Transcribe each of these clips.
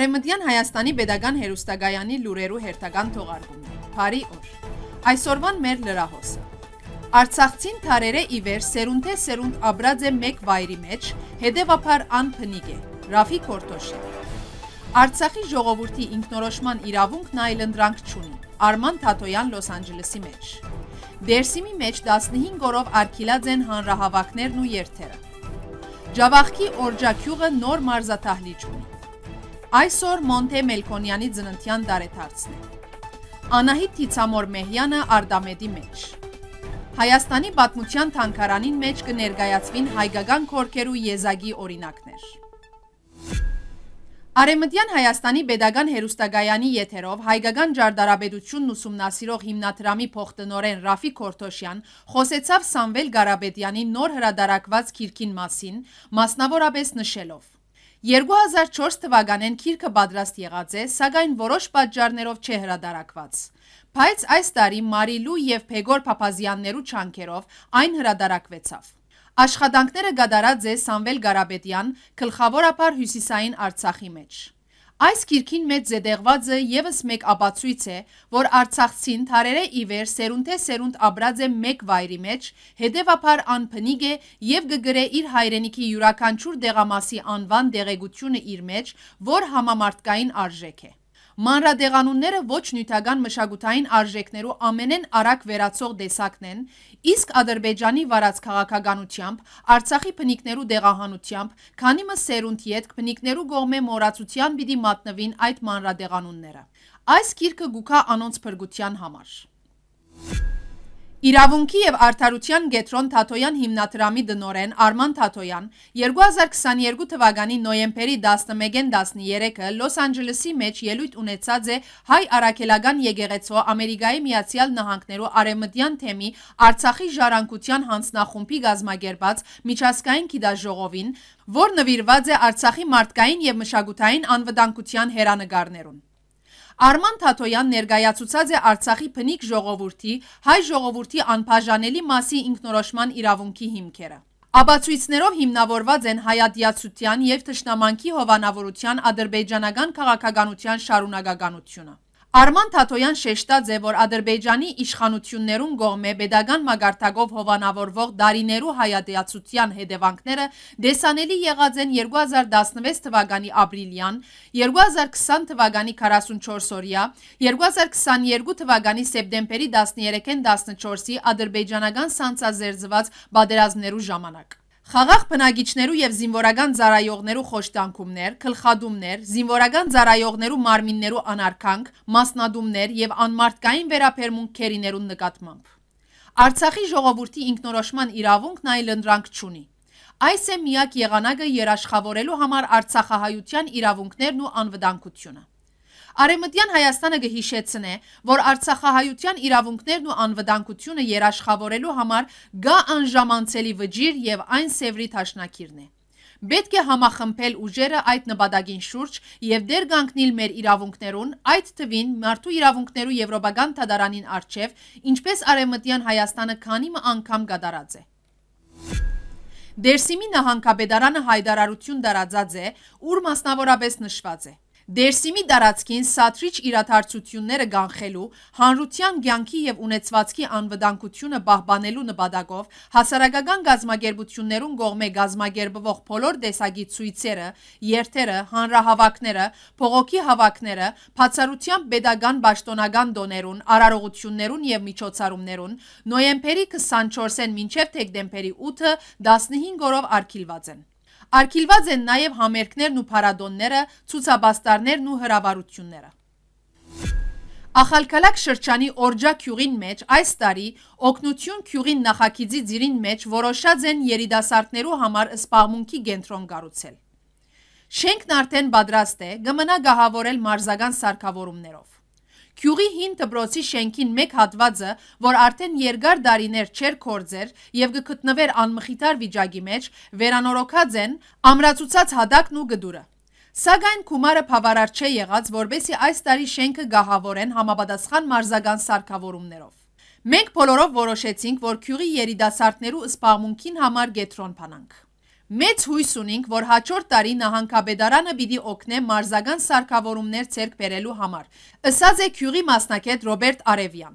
Արեմտյան Հայաստանի Պետական Հերոստագայանի լուրերու հերթական թողարկումն։ Բարի օր։ Այսօրվան մեր լրահոսը։ Արցախցին թարերը ի վեր սերունթե սերունդ աբրած է մեկ վայրի մեջ, հետևաբար անփնիկ է։ Ռաֆիկ Հորտոշյան։ Արցախի ժողովրդի ինքնորոշման իրավունքն այլընտրանք չունի։ Արման Թաթոյան Լոս Անջելեսի մեջ։ Դերսիմի մեջ 15 օրով արքիլաձեն հանրահավաքներն ու երթերը։ Ջավախքի Օրջակյուղը նոր մարզաթահլիճ ունի։ Այսօր Մոնթե Մելքոնյանի ծննդյան դարեթարցն է։ Անահիտ Թիցամոր Մեհյանը արդամետի մեջ։ Հայաստանի պատմության թանգարանին մեջ կներկայացվին հայկական քորքերու եզակի օրինակներ։ Արեմտյան Հայաստանի Պետական Հերուստագայանի եթերով հայկական ջարդարաբեդությունն ուսումնասիրող հիմնադրամի փոխտնօրեն Ռաֆի Քորթոշյան խոսեցավ Սամվել Ղարաբեդյանի նոր հրադարակված քիրքին մասին, մասնավորապես նշելով. 2004 թվականին քիրքը պատրաստ եղած է, սակայն որոշ պատճառներով չէ հրադարակված։ Բայց այս տարի Մարիլու եւ Փեգոր Փափազյաններու չանկերով այն հրադարակվեցավ։ Աշխատանքները գդարած է Սամվել Ղարաբեդյան, գլխավորապար Հյուսիսային Արցախի մեջ։ Այս գիրքին մեծ զեդեղվածը եւս մեկ ապացույց է, որ Արցախցին թարերը ի վեր սերունդե սերունդ աբրած է մեկ վայրի մեջ, հետևաբար անփնիկ է եւ գգրե իր հայրենիքի յուրաքանչյուր դեղամասի անվան դեղեցությունը իր մեջ, որ համամարտկային արժեք է։ Մանրադեղանունները ոչ նյութական մշակութային արժեքներու ամենեն արագ վերացող տեսակն են, իսկ Ադրբեջանի վարած քաղաքականությամբ, Արցախի բնիկներու դեղահանությամբ, քանի մը սերունդ յետք բնիկներու գողմե մոռացության պիտի մատնվին այդ մանրադեղանունները։ Այս գիրքը գուքա անոնց փրկության համար։ Thank you Իրավունքի և արդարության գետրոն թատոյան հիմնատրամի դնորեն արման թատոյան 2022 թվագանի նոյեմպերի 11-ն 13-ը լոս անջլսի մեջ ելույթ ունեցած է հայ առակելական եգեղեցո ամերիկայի միացյալ նահանքներու արեմըդյան թեմի արցախի ժարանկության հանցնախումպի գազմագերբաց միջասկային կիդաժողովին, որ նվիրված է արցախի մարդկային և մշագութային անվտանգության հերանգարներուն։ Արման Թաթոյան ներկայացուցած է Արցախի փնիկ ժողովրդի, հայ ժողովրդի անբաժանելի մասի ինքնորոշման իրավունքի հիմքերը։ Աբացույցներով հիմնավորված են հայատյացության եւ թշնամանքի հովանավորության ադրբեջանական քաղաքականության շարունակականությունը։ Արման Թաթոյան շեշտած է, որ Ադրբեջանի իշխանություններում գողմե բեդական մագարտակով հովանավորվող դարիներու հայատիացության հետևանքները դեսանելի եղած են 2016 թվականի ապրիլյան, 2020 թվականի 44 օրյա, 2022 թվականի սեպտեմբերի 13-ին 14-ի ադրբեջանական սանցազերծված բادرազմներու ժամանակ։ Խաղաղ բնագիչներու եւ զինվորական ծառայողներու խոշտանգումներ, գլխադումներ, զինվորական ծառայողներու մարմիններու անարգանք, մասնադումներ եւ անմարդկային վերաբերմունք քերիներուն նկատմամբ։ Արցախի ժողովրդի ինքնորոշման իրավունքն այլ ընդրանք չունի։ Այս է միակ եղանակը երաշխավորելու համար Արցախահայության իրավունքներն ու անվտանգությունը։ Արեմտյան Հայաստանը գհիշեցնե, որ Արցախահայության իրավունքներն ու անվտանգությունը երաշխավորելու համար գա անժամանցելի վճիր եւ այն սևրի ճաշնակիրն է։ Պետք է համախմբել ուժերը այդ նպատակին շուրջ եւ դեր կանգնել մեր իրավունքներուն, այդ թվին մարդու իրավունքներու եվրոպական դատարանին արչեւ, ինչպես արեմտյան Հայաստանը քանի անգամ գդարած է։ Դերսիմի նահանգապետարանը հայտարարություն տարածած է, ուր մասնավորապես նշված է. Դերսիմի դարածքին սատրիչ իրաթարցությունները գանխելու, հանրության գյանքի և ունեցվածքի անվդանքությունը բահբանելու նպատակով հասարակական գազմագերբություններուն գողմ է գազմագերբվող պոլոր դեսագի ծույցերը, երթերը, հանրահավակները, փողոքի հավակները, պացարությամբ բետագան բաշտոնական դոներուն, արարողություններուն և միջոցարումներուն, նոյեմպերի 24-ն մինչև թեկ դեմպերի 8-ը 15 որով արգիլված են։ Արգիլված են նաև համերգներն ու փարադոնները, ցուցաբաստարներն ու հրավարությունները։ Ախալքալակ շրջանի Օրջա քյուղին մեջ այս տարի օգնություն քյուղին նախագիծի ծիրին մեջ որոշած են երիտասարդներու համար սպաղմունքի կենտրոն կառուցել։ Շենքն արդեն պատրաստ է, կմնա գահավորել մարզական սարքավորումներով։ Գյուղի հին դպրոցի շենքին մեկ հատվածը, որ արդեն երկար դարիներ չեր կորձեր և գկտնվեր անմխիտար վիճագի մեջ, վերանորոքած են ամրացուցած հադակն ու գդուրը։ Սագայն կումարը պավարար չէ եղած, որբեսի այս տարի շենքը գահավոր են համապատասխան մարզագան սարկավորումներով։ Մենք բոլորով որոշեցինք, որ քյուղի երիտասարդներու սպաղմունքին համար գետրոն պանանք։ Մեծ հույս ունենք, որ հաջորդ տարի նահանգապետարանը պիտի օգնե մարզական սարքավորումներ ցերկ բերելու համար։ Ըսած է քյուղի մասնակետ Ռոբերտ Արևյան։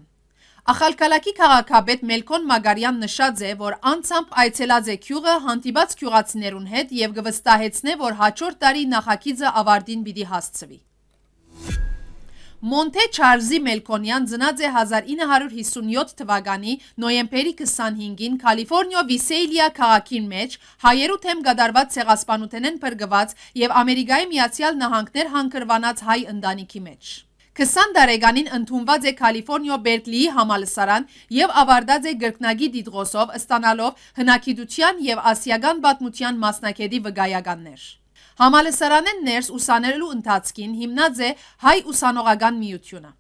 Ախալքալակի քաղաքապետ Մելքոն Մագարյան նշած է, որ անցամբ այցելած է քյուղը հանդիպած քյուղացիներուն հետ եւ կվստահեցնե, որ հաջորդ տարի նախագիծը ավարտին պիտի հասցվի։ Մոնթե Չարզի Մելքոնյան ծնած է 1957 թվականի նոյեմբերի 25-ին Կալիֆոռնիա Վիսեյլիա քաղաքին մեջ հայերու թեմ գդարված ցեղասպանութենեն բրգված եւ Ամերիկայի Միացյալ Նահանգներ հանքրվանած հայ ընտանիքի մեջ։ 20 տարեկանին ընդունված է Կալիֆոռնիա Բերկլիի համալսարան եւ ավարտած է գրկնագի դիտղոսով ստանալով հնակիտության եւ ասիական պատմության մասնակետի վկայականներ։ Համալսարանեն ներս ուսանելու ընթացքին հիմնած է հայ ուսանողական միությունը։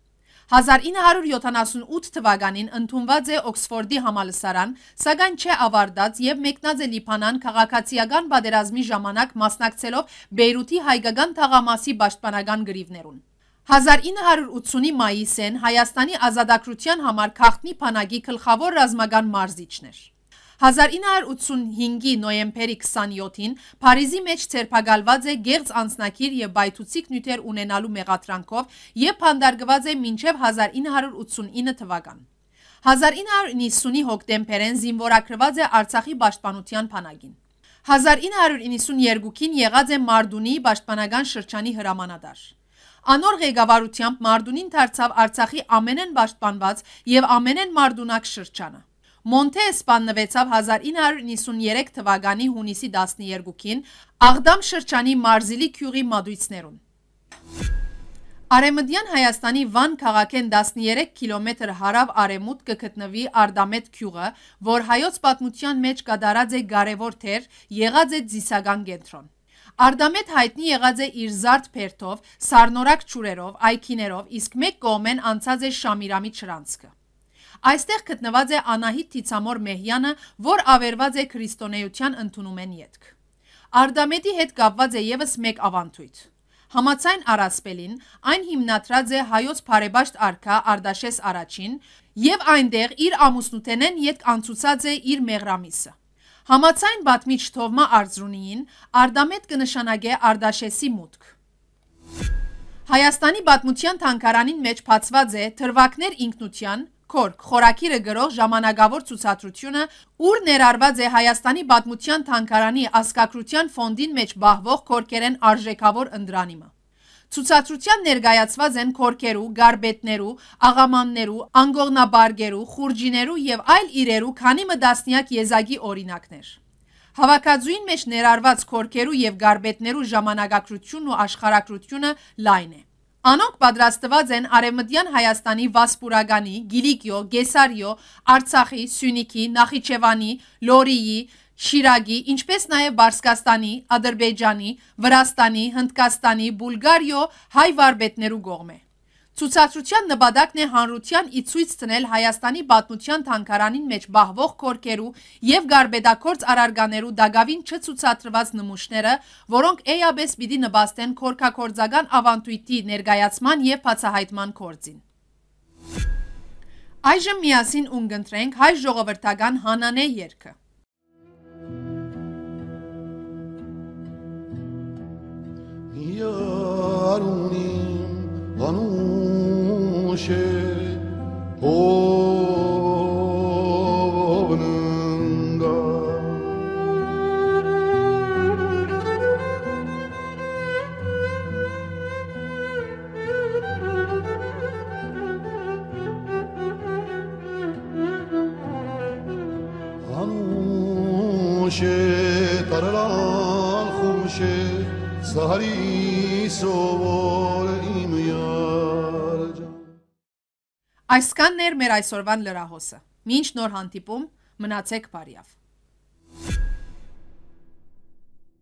1978 թվականին ընդունված է Օքսֆորդի համալսարան, սակայն չէ ավարտած եւ մեկնած է Լիբանան քաղաքացիական պատերազմի ժամանակ մասնակցելով Բեյրութի հայկական թաղամասի պաշտպանական գրիվներուն։ 1980-ի մայիսին Հայաստանի ազատագրության համար քաղտնի բանակի գլխավոր ռազմական մարզիչներ։ 1985-ի նոյեմբերի 27-ին Փարիզի մեջ ցերպակալված է գեղձ անձնակիր եւ բայթուցիկ նյութեր ունենալու մեղադրանքով եւ փանդարգված է մինչեւ 1989 թվական։ 1990-ի հոկտեմբերին զինվորակրված է Արցախի պաշտպանության բանակին։ 1992-ին եղած է Մարդունի պաշտպանական շրջանի հրամանատար։ Անոր ղեկավարությամբ Մարդունին դարձավ Արցախի ամենեն պաշտպանված եւ ամենեն մարդունակ շրջանը։ Մոնտես սպաննվեցավ 1993 թվականի հունիսի 12-ին Աղդամ շրջանի Մարզիլի քյուղի մատույցներում։ Արեմդյան Հայաստանի Վան քաղաքեն 13 կիլոմետր հարավ արեմուտ կգտնվի Արդամետ քյուղը, որ հայոց պատմության մեջ կդարած է կարևոր թեր, եղած է ծիսական կենտրոն։ Արդամետ հայտնի եղած է իր զարդ փերթով, սառնորակ ճուրերով, այքիներով, իսկ մեկ կողմեն անցած է Շամիրամի ճրանցքը։ Այստեղ գտնված է Անահիտ Տիցամոր Մեհյանը, որ ավերված է քրիստոնեության ընդունումեն յետք։ Արդամետի հետ կապված է եւս մեկ ավանդույթ։ Համացայն Արասպելին այն հիմնադրած է հայոց Փարեբաշտ արքա Արդաշես առաջին եւ այնտեղ իր ամուսնութենեն յետք անցուցած է իր մեղրամիսը։ Համացայն բաթմիչ թովմա արձրունիին Արդամետ կնշանակե Արդաշեսի մուտք։ Հայաստանի բատմության թանգարանին մեջ բացված է թրվակներ ինքնության, Քորք խորակիրը գրող ժամանակավոր ցուցադրությունը, ուր ներառված է Հայաստանի Պատմության Թանգարանի Ասկակրության ֆոնդին մեջ բահվող քորքերեն արժեքավոր ընդրանիմը։ Ցուցադրության ներկայացված են քորքերու, գարբետներու, աղամաններու, անգողնաբարգերու, խուրջիներու եւ այլ իրերու քանի մդասնյակ եզակի օրինակներ։ Հավաքածուին մեջ ներառված քորքերու եւ գարբետներու ժամանակակրությունն ու աշխարհակրությունը լայն է։ Անոնք պատրաստված են Արևմտյան Հայաստանի Վասպուրագանի, Գիլիկիո, Գեսարիո, Արցախի, Սյունիքի, Նախիջևանի, Լորիի, Շիրագի, ինչպես նաև Բարսկաստանի, Ադրբեջանի, Վրաստանի, Հնդկաստանի, Բուլգարիո հայ վարպետներու կողմ է։ Ցուցադրության նպատակն է հանրության ի ցույց տնել Հայաստանի պատմության թանգարանին մեջ բահվող կորկերու եւ գարբեդակորց արարգաներու դագավին չցուցադրված նմուշները, որոնք էյաբես պիտի նպաստեն կորքակորձական ավանդույթի ներկայացման եւ բացահայտման գործին։ Այժմ միասին ունգընտրենք հայ ժողովրդական հանանե երգը։ Yaruni غنوشه خوب ننگر غنوشه ترلال خوشه Սարի սովոր իմ յարջան Այսքանն էր մեր այսօրվան լրահոսը։ Մինչ նոր հանդիպում, մնացեք բարիավ։